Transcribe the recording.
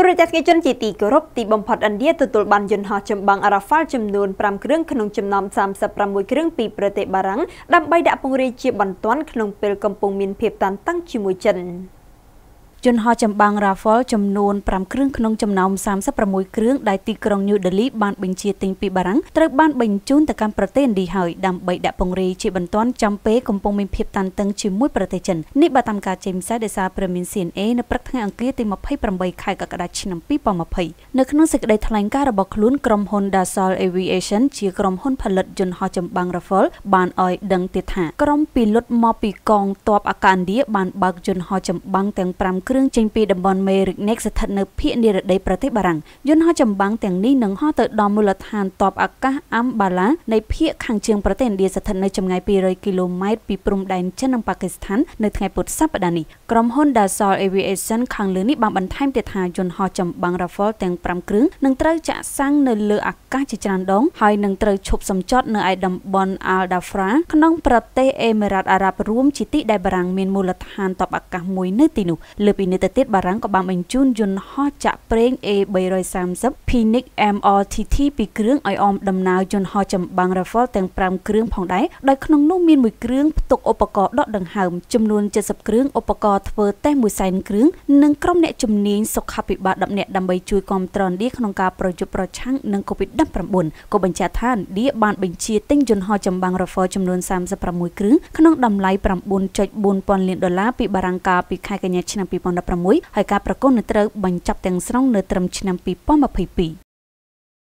ទូរទស្សនិកជនជាទីគោរពទីបំផុតឥណ្ឌាទទួលបានយន្តហោះចម្បាំង Rafale ចំនួន5គ្រឿងក្នុងចំណោម36គ្រឿងពីប្រទេសបារាំងដើម្បីដាក់ពង្រាយជាបន្ទាន់ក្នុងពេលកំពុងមានភាពតានតឹងជាមួយចិន។យន្តហោះចម្បាំង Rafale ចំនួន5គ្រឿងក្នុងចំណោម36គ្រឿងដែលទីក្រុង New Delhi បានបញ្ជាទិញពីបារាំងត្រូវបានបញ្ជូនទៅកាន់ប្រទេសឥណ្ឌាហើយដើម្បីដាក់ពង្រាយជាបន្ទាន់ចំពេលកំពុងមានភាពតានតឹងជាមួយប្រទេសចិននេះបើតាមការចេញផ្សាយដោយសារព្រមាន CNA នៅព្រឹកថ្ងៃអង្គារទី28ខែកក្កដាឆ្នាំ2020នៅក្នុងសេចក្តីថ្លែងការណ៍របស់ខ្លួនក្រុមហ៊ុន Dassault Aviation ជាក្រុមហ៊ុនផលិតយន្តហោះចម្បាំង Rafale បានឲ្យដឹងទៀតថា ក្រុមពីលុតមកពីកងទ័ពអាកាសឥណ្ឌាបានបើកយន្តហោះចម្បាំងទាំង5គ្រឿងចេញពីតំបន់មេរិកនិកស្ថិតនៅភូមិនិរដីប្រទេសបារាំងយន្តហោះចម្បាំងទាំងនេះនឹងហោះទៅដល់មូលដ្ឋានទ័ពអាកាសអាំបាឡានៃភូមិខាងជើងប្រទេសឥណ្ឌាស្ថិតនៅចម្ងាយ200គីឡូម៉ែត្រពីព្រំដែនចិននិងប៉ាគីស្ថាននៅថ្ងៃពុធសប្តាហ៍នេះក្រុមហ៊ុន Dassault Aviation ខាងលើនេះបានបន្ថែមទៀតថាយន្តហោះចម្បាំង Rafale ទាំង5គ្រឿងនឹងត្រូវចាក់សាំងនៅលើអាកាសជាច្រើនដងហើយនឹងត្រូវឈប់សម្ចតនៅឯតំបន់ Al Dhafra ក្នុងប្រទេសអេមីរ៉ាតអារ៉ាប់រួមជាទីដែលបារាំងមានមូលដ្ឋានទ័ពអាកាសមួយនៅទីនោះលើពីនេះទៅទៀតបារាំងក៏បានបញ្ជូនយន្តហោះចាក់ប្រេង A330 Phoenix MRTT ពីរគ្រឿងឲ្យអមដំណើរយន្តហោះចម្បាំង Rafale ទាំង5គ្រឿងផងដែរដោយក្នុងនោះមានមួយគ្រឿងផ្ទុកឧបករណ៍ដកដង្ហើមចំនួន70គ្រឿងឧបករណ៍ធ្វើតេស្តមួយសែនគ្រឿងនិងក្រុមអ្នកជំនាញសុខាភិបាល10នាក់ដើម្បីជួយគាំទ្រឥណ្ឌាក្នុងការប្រយុទ្ធប្រឆាំងនឹង COVID-19 ក៏បញ្ជាក់ថាឥណ្ឌាបានបញ្ជាទិញយន្តហោះចម្បាំង Rafale ចំនួន36គ្រឿងក្នុងតម្លៃ9.4ពាន់លានដុល្លារពីបារាំងកាលពីខែកញ្ញាឆ្នាំ2019 2016ហើយការប្រគល់នឹងត្រូវបញ្ចប់ទាំងស្រុង នៅត្រឹមឆ្នាំ2022